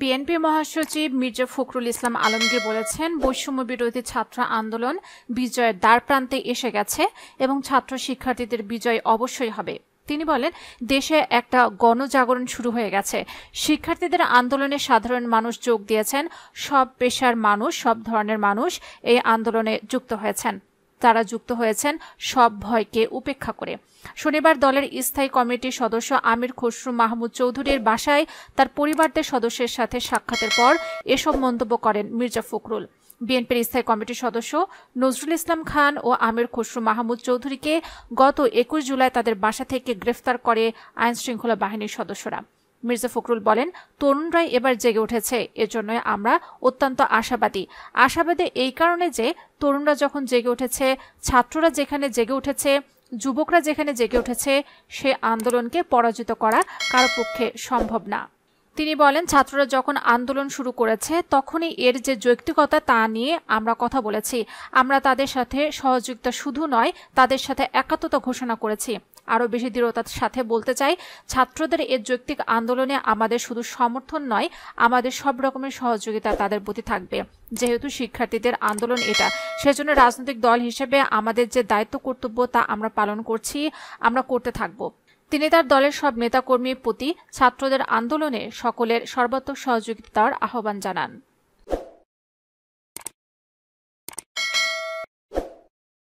BNP মহাসচিব মির্জা ফখরুল ইসলাম আলমগীর বলেছেন বৈষম্য বিরোধী ছাত্র আন্দোলন বিজয়ের দ্বার প্রান্তে এসে গেছে এবং ছাত্র শিক্ষার্থীদের বিজয় অবশ্যই হবে তিনি বলেন দেশে একটা গণজাগরণ শুরু হয়ে গেছে শিক্ষার্থীদের আন্দোলনে সাধারণ মানুষ যোগ দিয়েছেন সব পেশার মানুষ সব ধরনের মানুষ এই আন্দোলনে যুক্ত হয়েছেন তারা যুক্ত হয়েছেন সব ভয়কে উপেক্ষা করে শনিবার দলের স্থায়ী কমিটির সদস্য আমির খসরু মাহমুদ চৌধুরীর বাসায় তার পরিবারদের সদস্যের সাথে সাক্ষাতের পর এসব মন্তব্য করেন মির্জা ফখরুল বিএনপির স্থায়ী কমিটির সদস্য নজরুল ইসলাম খান ও আমির খসরু মাহমুদ চৌধুরীকে গত একুশ জুলাই তাদের বাসা থেকে গ্রেফতার করে আইনশৃঙ্খলা বাহিনীর সদস্যরা মির্জা ফখরুল বলেন তরুণরাই এবার জেগে উঠেছে এজন্য আমরা অত্যন্ত আশাবাদী আশাবাদী এই কারণে যে তরুণরা যখন জেগে উঠেছে ছাত্ররা যেখানে জেগে উঠেছে যুবকরা যেখানে জেগে উঠেছে সে আন্দোলনকে পরাজিত করা কারো পক্ষে সম্ভব না তিনি বলেন ছাত্ররা যখন আন্দোলন শুরু করেছে তখনই এর যে যৌক্তিকতা তা নিয়ে আমরা কথা বলেছি আমরা তাদের সাথে সহযোগিতা শুধু নয় তাদের সাথে একাত্মতা ঘোষণা করেছি আরও বেশি দৃঢ়তার সাথে বলতে চাই ছাত্রদের এর যৌক্তিক আন্দোলনে আমাদের শুধু সমর্থন নয় আমাদের সব রকমের সহযোগিতা তাদের প্রতি থাকবে যেহেতু শিক্ষার্থীদের আন্দোলন এটা সেজন্য রাজনৈতিক দল হিসেবে আমাদের যে দায়িত্ব কর্তব্য তা আমরা পালন করছি আমরা করতে থাকবো তিনি তার দলের সব নেতাকর্মীর প্রতি ছাত্রদের আন্দোলনে সকলের সর্বাত্মক সহযোগিতার আহ্বান জানান